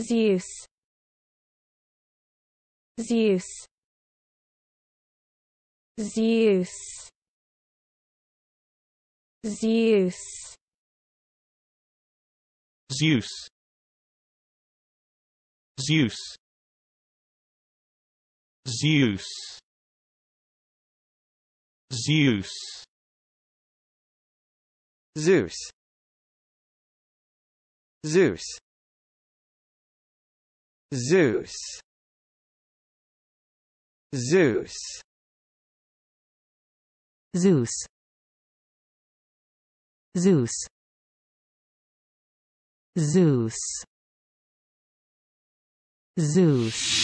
Zeus Zeus Zeus Zeus Zeus Zeus Zeus Zeus Zeus Zeus Zeus Zeus Zeus Zeus Zeus Zeus